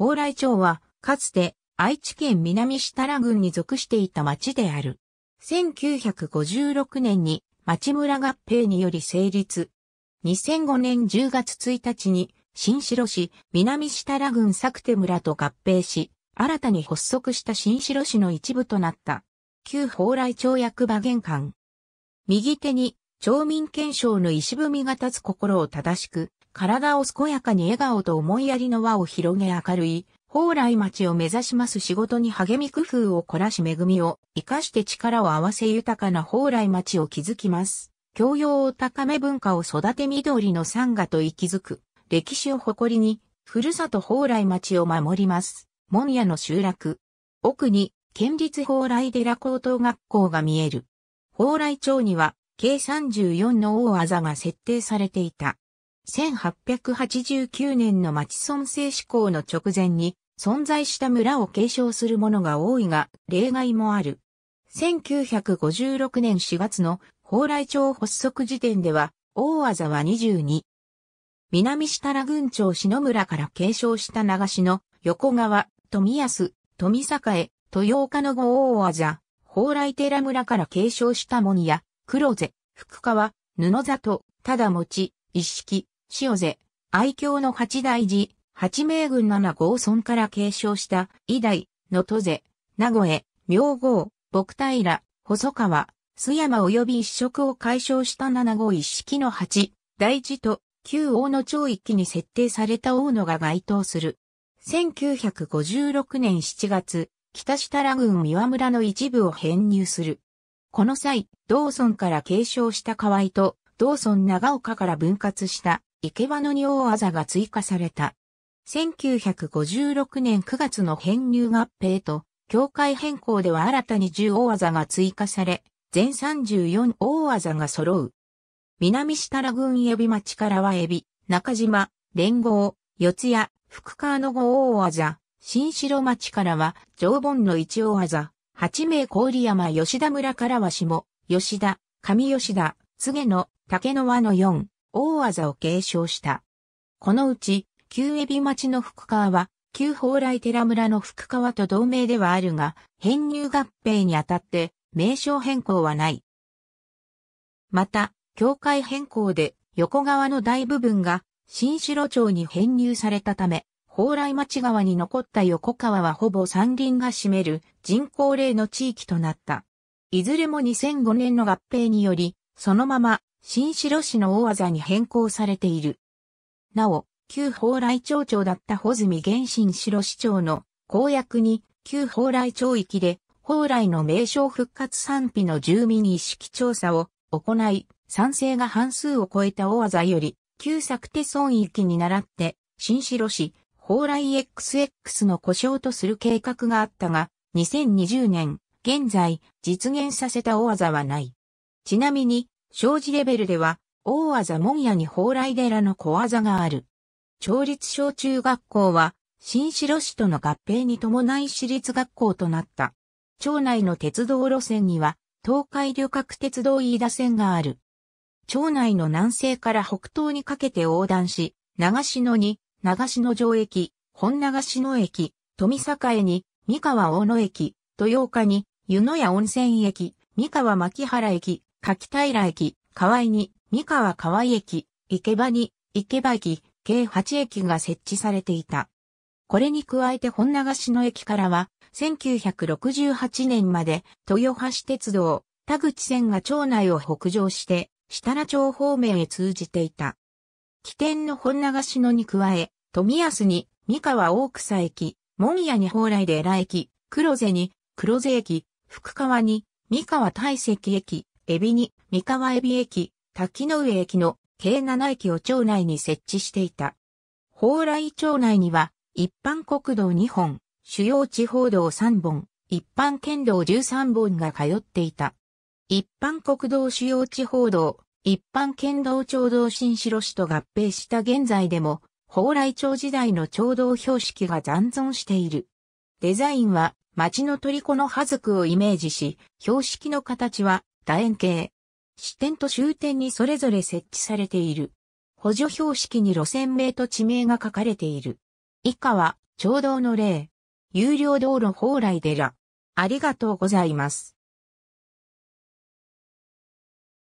蓬莱町は、かつて愛知県南設楽郡に属していた町である。1956年に町村合併により成立。2005年10月1日に新城市南設楽郡作手村と合併し、新たに発足した新城市の一部となった。旧蓬莱町役場玄関。右手に町民憲章の石踏みが立つ心を正しく、体を健やかに笑顔と思いやりの輪を広げ明るい、蓬莱町を目指します仕事に励み工夫を凝らし恵みを生かして力を合わせ豊かな蓬莱町を築きます。教養を高め文化を育て緑の山河と息づく、歴史を誇りに、ふるさと蓬莱町を守ります。門屋の集落。奥に、県立蓬莱寺高等学校が見える。蓬莱町には、計34の大技が設定されていた。1889年の町村ソ志制施行の直前に存在した村を継承する者が多いが、例外もある。1956年4月の蓬莱町発足時点では、大あざは22。南設楽郡町篠村から継承した流しの横川、富安、富栄、豊岡の後大あざ、蓬莱寺村から継承した門や黒瀬、福川、布里、ただ持ち、一式、塩瀬、愛嬌の八大寺、八名軍七号村から継承した、伊代、野戸瀬、名古屋、明号、牧平、細川、須山及び一色を解消した七号一式の八、大寺と、旧大野町期に設定された大野が該当する。1956年7月、北設楽郡岩村の一部を編入する。この際、道村から継承した河合と、道村長岡から分割した池場の仁王あざが追加された。1956年9月の編入合併と、境界変更では新たに10大技が追加され、全34大技が揃う。南下良郡エビ町からはエビ、中島、連合、四谷、福川の5大技、新城町からは常盆の1大技、八名郡山吉田村からは下、吉田、上吉田、菅野、竹の輪の4大技を継承した。このうち、旧海老町の福川は、旧蓬莱寺村の福川と同盟ではあるが、編入合併にあたって名称変更はない。また、境界変更で横川の大部分が新城町に編入されたため、蓬莱町側に残った横川はほぼ山林が占める人口例の地域となった。いずれも2005年の合併により、そのまま新城市の大技に変更されている。なお、旧蓬莱町長だった穂積原新城市長の公約に、旧蓬莱町域で、蓬莱の名称復活賛否の住民意識調査を行い、賛成が半数を超えた大技より、旧作手村域に倣って、新城市、蓬莱 XX の故障とする計画があったが、2020年、現在、実現させた大技はない。ちなみに、障子レベルでは、大技門屋に蓬莱寺の小技がある。町立小中学校は、新城市との合併に伴い私立学校となった。町内の鉄道路線には、東海旅客鉄道飯田線がある。町内の南西から北東にかけて横断し、長篠に、長篠城駅、本長篠駅、富栄に、三河大野駅、豊岡に、湯野屋温泉駅、三河牧原駅、柿平駅、河合に、三河河合駅、池場に、池場駅、計8駅が設置されていた。これに加えて本流しの駅からは、1968年まで豊橋鉄道、田口線が町内を北上して、設楽町方面へ通じていた。起点の本流しのに加え、富安に三河大草駅、門屋に蓬莱寺駅、黒瀬に黒瀬駅、福川に三河大石駅、海老に、三河海老駅、滝の上駅の計7駅を町内に設置していた。蓬莱町内には、一般国道2本、主要地方道3本、一般県道13本が通っていた。一般国道主要地方道、一般県道町道新城市と合併した現在でも、蓬莱町時代の町道標識が残存している。デザインは、町の虜の葉づくをイメージし、標識の形は楕円形。支点と終点にそれぞれ設置されている。補助標識に路線名と地名が書かれている。以下は、町道の例。有料道路蓬莱寺。ありがとうございます。